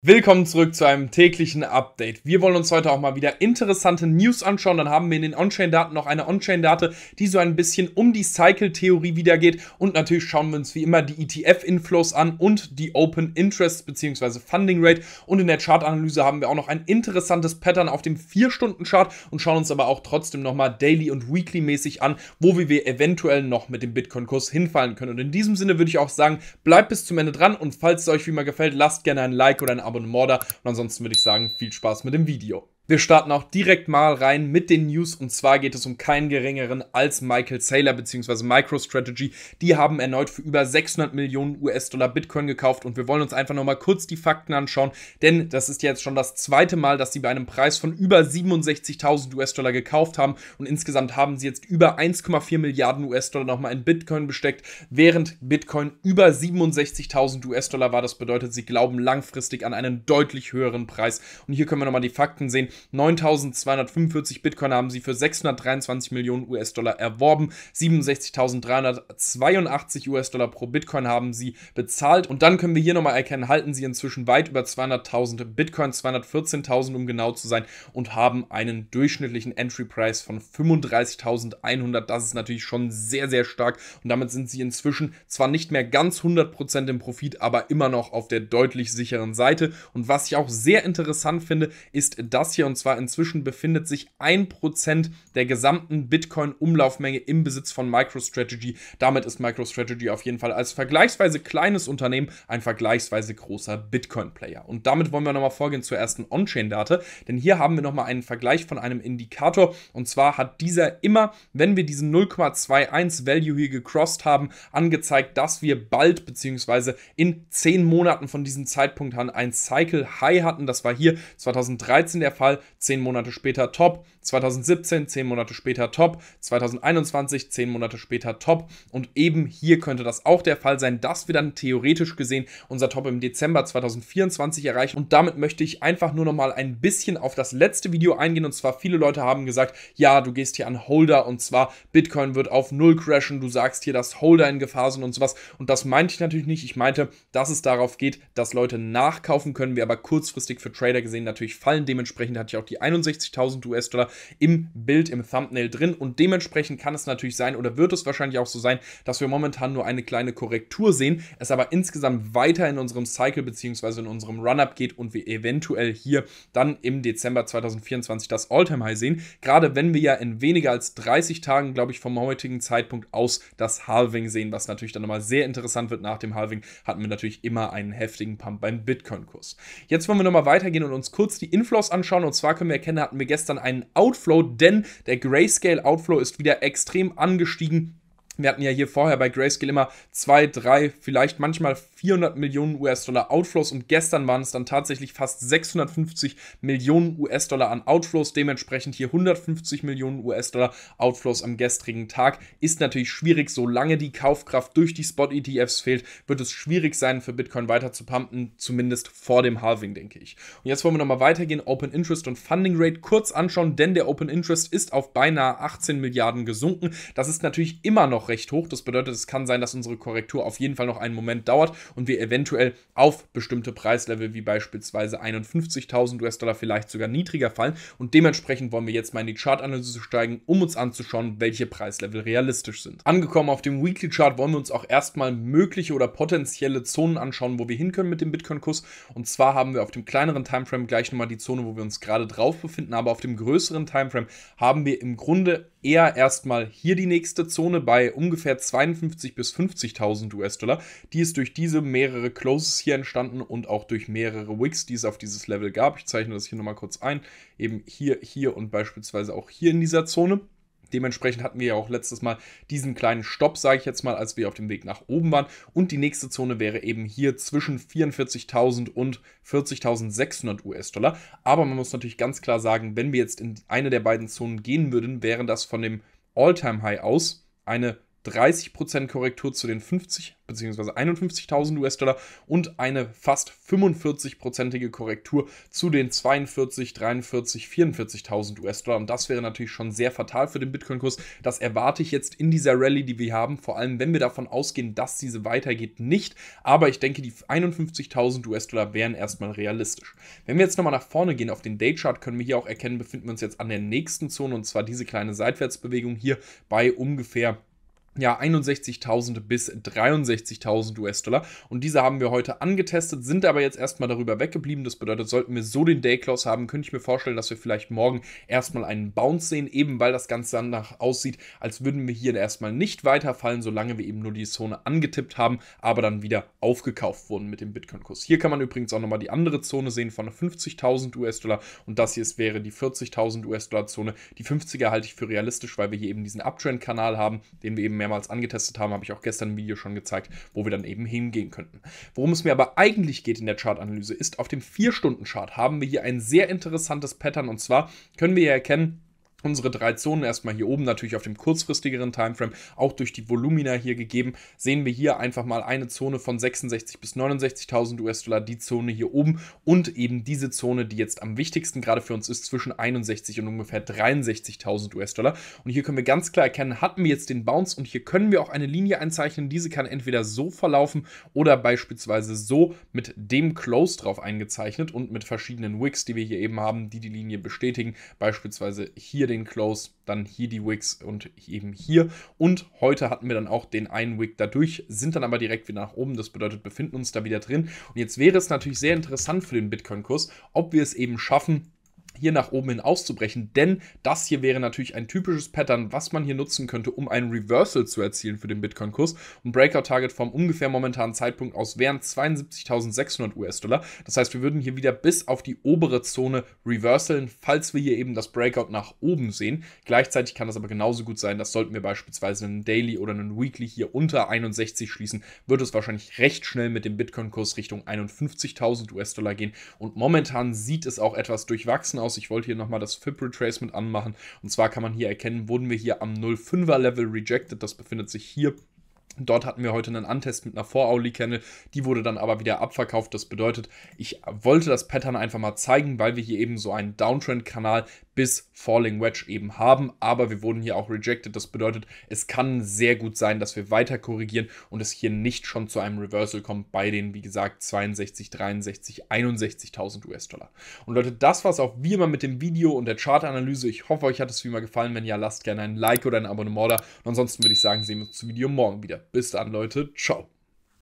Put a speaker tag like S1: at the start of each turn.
S1: Willkommen zurück zu einem täglichen Update. Wir wollen uns heute auch mal wieder interessante News anschauen. Dann haben wir in den On-Chain-Daten noch eine On-Chain-Date, die so ein bisschen um die Cycle-Theorie geht. Und natürlich schauen wir uns wie immer die ETF-Inflows an und die Open Interest bzw. Funding Rate. Und in der Chart-Analyse haben wir auch noch ein interessantes Pattern auf dem 4-Stunden-Chart und schauen uns aber auch trotzdem nochmal daily und weekly-mäßig an, wo wir eventuell noch mit dem Bitcoin-Kurs hinfallen können. Und in diesem Sinne würde ich auch sagen, bleibt bis zum Ende dran und falls es euch wie immer gefällt, lasst gerne ein Like oder ein Abo, ein Morder. Und ansonsten würde ich sagen, viel Spaß mit dem Video. Wir starten auch direkt mal rein mit den News und zwar geht es um keinen geringeren als Michael Saylor bzw. MicroStrategy. Die haben erneut für über 600 Millionen US-Dollar Bitcoin gekauft und wir wollen uns einfach nochmal kurz die Fakten anschauen, denn das ist jetzt schon das zweite Mal, dass sie bei einem Preis von über 67.000 US-Dollar gekauft haben und insgesamt haben sie jetzt über 1,4 Milliarden US-Dollar nochmal in Bitcoin besteckt, während Bitcoin über 67.000 US-Dollar war. Das bedeutet, sie glauben langfristig an einen deutlich höheren Preis und hier können wir nochmal die Fakten sehen. 9245 Bitcoin haben sie für 623 Millionen US-Dollar erworben. 67.382 US-Dollar pro Bitcoin haben sie bezahlt. Und dann können wir hier nochmal erkennen, halten sie inzwischen weit über 200.000 Bitcoin, 214.000 um genau zu sein, und haben einen durchschnittlichen Entry Price von 35.100. Das ist natürlich schon sehr, sehr stark. Und damit sind sie inzwischen zwar nicht mehr ganz 100% im Profit, aber immer noch auf der deutlich sicheren Seite. Und was ich auch sehr interessant finde, ist das hier und zwar inzwischen befindet sich 1% der gesamten Bitcoin-Umlaufmenge im Besitz von MicroStrategy. Damit ist MicroStrategy auf jeden Fall als vergleichsweise kleines Unternehmen ein vergleichsweise großer Bitcoin-Player. Und damit wollen wir nochmal vorgehen zur ersten On-Chain-Date, denn hier haben wir nochmal einen Vergleich von einem Indikator und zwar hat dieser immer, wenn wir diesen 0,21 Value hier gecrossed haben, angezeigt, dass wir bald bzw. in 10 Monaten von diesem Zeitpunkt an ein Cycle High hatten. Das war hier 2013 der Fall zehn Monate später top, 2017 zehn Monate später top, 2021 zehn Monate später top und eben hier könnte das auch der Fall sein, dass wir dann theoretisch gesehen unser Top im Dezember 2024 erreichen und damit möchte ich einfach nur noch mal ein bisschen auf das letzte Video eingehen und zwar viele Leute haben gesagt, ja, du gehst hier an Holder und zwar Bitcoin wird auf Null crashen, du sagst hier, dass Holder in Gefahr sind und sowas und das meinte ich natürlich nicht, ich meinte, dass es darauf geht, dass Leute nachkaufen können, wir aber kurzfristig für Trader gesehen natürlich fallen, dementsprechend hat hatte ich auch die 61.000 US-Dollar im Bild, im Thumbnail drin und dementsprechend kann es natürlich sein oder wird es wahrscheinlich auch so sein, dass wir momentan nur eine kleine Korrektur sehen, es aber insgesamt weiter in unserem Cycle bzw. in unserem Run-Up geht und wir eventuell hier dann im Dezember 2024 das All-Time-High sehen, gerade wenn wir ja in weniger als 30 Tagen, glaube ich, vom heutigen Zeitpunkt aus das Halving sehen, was natürlich dann nochmal sehr interessant wird. Nach dem Halving hatten wir natürlich immer einen heftigen Pump beim Bitcoin-Kurs. Jetzt wollen wir nochmal weitergehen und uns kurz die Inflows anschauen und zwar können wir erkennen, hatten wir gestern einen Outflow, denn der Grayscale Outflow ist wieder extrem angestiegen. Wir hatten ja hier vorher bei Grayscale immer zwei, drei, vielleicht manchmal 400 Millionen US-Dollar Outflows und gestern waren es dann tatsächlich fast 650 Millionen US-Dollar an Outflows, dementsprechend hier 150 Millionen US-Dollar Outflows am gestrigen Tag. Ist natürlich schwierig, solange die Kaufkraft durch die Spot-ETFs fehlt, wird es schwierig sein, für Bitcoin weiter zu pumpen, zumindest vor dem Halving, denke ich. Und jetzt wollen wir nochmal weitergehen, Open Interest und Funding Rate kurz anschauen, denn der Open Interest ist auf beinahe 18 Milliarden gesunken. Das ist natürlich immer noch recht hoch, das bedeutet, es kann sein, dass unsere Korrektur auf jeden Fall noch einen Moment dauert und wir eventuell auf bestimmte Preislevel wie beispielsweise 51.000 US-Dollar vielleicht sogar niedriger fallen. Und dementsprechend wollen wir jetzt mal in die Chartanalyse steigen, um uns anzuschauen, welche Preislevel realistisch sind. Angekommen auf dem Weekly Chart wollen wir uns auch erstmal mögliche oder potenzielle Zonen anschauen, wo wir hin können mit dem Bitcoin-Kurs. Und zwar haben wir auf dem kleineren Timeframe gleich nochmal die Zone, wo wir uns gerade drauf befinden, aber auf dem größeren Timeframe haben wir im Grunde eher erstmal hier die nächste Zone bei ungefähr 52.000 bis 50.000 US-Dollar. Die ist durch diese Weise mehrere Closes hier entstanden und auch durch mehrere Wicks, die es auf dieses Level gab. Ich zeichne das hier nochmal kurz ein. Eben hier, hier und beispielsweise auch hier in dieser Zone. Dementsprechend hatten wir ja auch letztes Mal diesen kleinen Stopp, sage ich jetzt mal, als wir auf dem Weg nach oben waren. Und die nächste Zone wäre eben hier zwischen 44.000 und 40.600 US-Dollar. Aber man muss natürlich ganz klar sagen, wenn wir jetzt in eine der beiden Zonen gehen würden, wäre das von dem All-Time-High aus eine 30% Korrektur zu den 50 bzw. 51.000 US-Dollar und eine fast 45%ige Korrektur zu den 42, 43, 44.000 US-Dollar. Und das wäre natürlich schon sehr fatal für den Bitcoin-Kurs. Das erwarte ich jetzt in dieser Rallye, die wir haben, vor allem wenn wir davon ausgehen, dass diese weitergeht, nicht. Aber ich denke, die 51.000 US-Dollar wären erstmal realistisch. Wenn wir jetzt nochmal nach vorne gehen auf den Daychart, können wir hier auch erkennen, befinden wir uns jetzt an der nächsten Zone und zwar diese kleine Seitwärtsbewegung hier bei ungefähr ja, 61.000 bis 63.000 US-Dollar. Und diese haben wir heute angetestet, sind aber jetzt erstmal darüber weggeblieben. Das bedeutet, sollten wir so den Day-Close haben, könnte ich mir vorstellen, dass wir vielleicht morgen erstmal einen Bounce sehen, eben weil das Ganze danach aussieht, als würden wir hier erstmal nicht weiterfallen, solange wir eben nur die Zone angetippt haben, aber dann wieder aufgekauft wurden mit dem Bitcoin-Kurs. Hier kann man übrigens auch nochmal die andere Zone sehen von 50.000 US-Dollar und das hier wäre die 40.000 US-Dollar-Zone. Die 50er halte ich für realistisch, weil wir hier eben diesen Uptrend-Kanal haben, den wir eben mehr mehrmals angetestet haben, habe ich auch gestern ein Video schon gezeigt, wo wir dann eben hingehen könnten. Worum es mir aber eigentlich geht in der Chartanalyse ist, auf dem 4-Stunden-Chart haben wir hier ein sehr interessantes Pattern und zwar können wir hier erkennen, unsere drei Zonen erstmal hier oben natürlich auf dem kurzfristigeren Timeframe, auch durch die Volumina hier gegeben, sehen wir hier einfach mal eine Zone von 66 bis 69.000 US-Dollar, die Zone hier oben und eben diese Zone, die jetzt am wichtigsten gerade für uns ist, zwischen 61 und ungefähr 63.000 US-Dollar. Und hier können wir ganz klar erkennen, hatten wir jetzt den Bounce und hier können wir auch eine Linie einzeichnen. Diese kann entweder so verlaufen oder beispielsweise so mit dem Close drauf eingezeichnet und mit verschiedenen Wicks, die wir hier eben haben, die die Linie bestätigen, beispielsweise hier den Close, dann hier die Wicks und eben hier. Und heute hatten wir dann auch den einen Wick dadurch, sind dann aber direkt wieder nach oben. Das bedeutet, befinden uns da wieder drin. Und jetzt wäre es natürlich sehr interessant für den Bitcoin-Kurs, ob wir es eben schaffen, hier nach oben hin auszubrechen, denn das hier wäre natürlich ein typisches Pattern, was man hier nutzen könnte, um ein Reversal zu erzielen für den Bitcoin-Kurs. Und Breakout-Target vom ungefähr momentanen Zeitpunkt aus wären 72.600 US-Dollar. Das heißt, wir würden hier wieder bis auf die obere Zone reverseln, falls wir hier eben das Breakout nach oben sehen. Gleichzeitig kann das aber genauso gut sein, dass sollten wir beispielsweise einen Daily oder einen Weekly hier unter 61 schließen, wird es wahrscheinlich recht schnell mit dem Bitcoin-Kurs Richtung 51.000 US-Dollar gehen. Und momentan sieht es auch etwas durchwachsen aus aus. Ich wollte hier nochmal das FIP Retracement anmachen. Und zwar kann man hier erkennen, wurden wir hier am 05er Level rejected. Das befindet sich hier Dort hatten wir heute einen Antest mit einer vor auli kennel die wurde dann aber wieder abverkauft. Das bedeutet, ich wollte das Pattern einfach mal zeigen, weil wir hier eben so einen Downtrend-Kanal bis Falling Wedge eben haben. Aber wir wurden hier auch rejected. Das bedeutet, es kann sehr gut sein, dass wir weiter korrigieren und es hier nicht schon zu einem Reversal kommt bei den, wie gesagt, 62, 63, 61.000 US-Dollar. Und Leute, das war es auch wie immer mit dem Video und der Chartanalyse. Ich hoffe, euch hat es wie immer gefallen. Wenn ja, lasst gerne ein Like oder ein Abonnement da. Und ansonsten würde ich sagen, sehen wir uns zum Video morgen wieder. Bis dann, Leute. Ciao.